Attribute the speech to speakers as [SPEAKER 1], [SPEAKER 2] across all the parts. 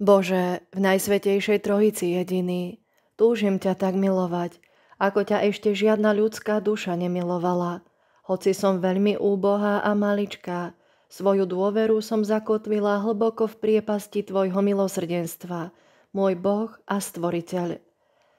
[SPEAKER 1] Bože, v Najsvetejšej Trojici jediný, túžim ťa tak milovať, ako ťa ešte žiadna ľudská duša nemilovala. Hoci som veľmi úbohá a maličká, svoju dôveru som zakotvila hlboko v priepasti Tvojho milosrdenstva, môj Boh a Stvoriteľ.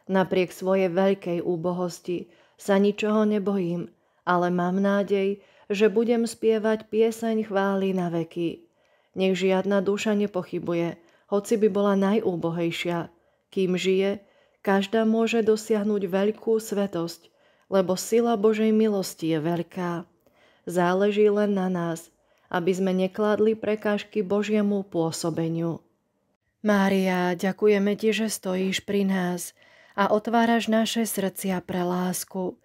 [SPEAKER 1] Napriek svojej veľkej úbohosti sa ničoho nebojím, ale mám nádej, že budem spievať pieseň chvály na veky. Nech žiadna duša nepochybuje, hoci by bola najúbohejšia. Kým žije, každá môže dosiahnuť veľkú svetosť, lebo sila Božej milosti je veľká. Záleží len na nás, aby sme nekládli prekážky Božiemu pôsobeniu. Mária, ďakujeme Ti, že stojíš pri nás a otváraš naše srdcia pre lásku.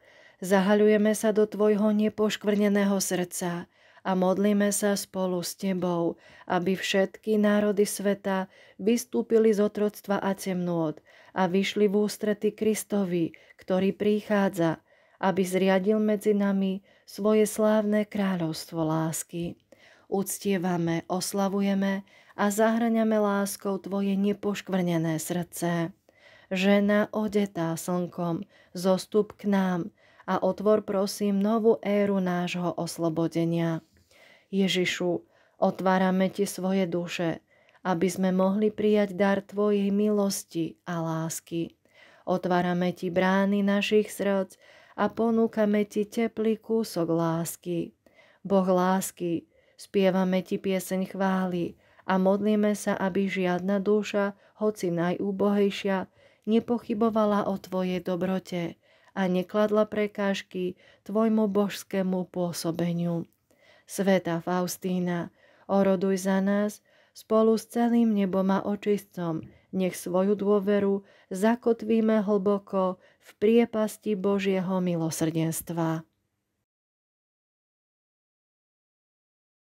[SPEAKER 1] Zahaľujeme sa do Tvojho nepoškvrneného srdca, a modlíme sa spolu s Tebou, aby všetky národy sveta vystúpili z otroctva a temnôt a vyšli v ústrety Kristovi, ktorý prichádza, aby zriadil medzi nami svoje slávne kráľovstvo lásky. Uctievame, oslavujeme a zahraňame láskou Tvoje nepoškvrnené srdce. Žena odetá slnkom, zostup k nám – a otvor prosím novú éru nášho oslobodenia. Ježišu, otvárame Ti svoje duše, aby sme mohli prijať dar Tvojej milosti a lásky. Otvárame Ti brány našich srdc a ponúkame Ti teplý kúsok lásky. Boh lásky, spievame Ti pieseň chvály a modlíme sa, aby žiadna duša, hoci najúbohejšia, nepochybovala o Tvojej dobrote a nekladla prekážky Tvojmu božskému pôsobeniu. Sveta Faustína, oroduj za nás spolu s celým nebom a očistcom, nech svoju dôveru zakotvíme hlboko v priepasti Božieho milosrdenstva.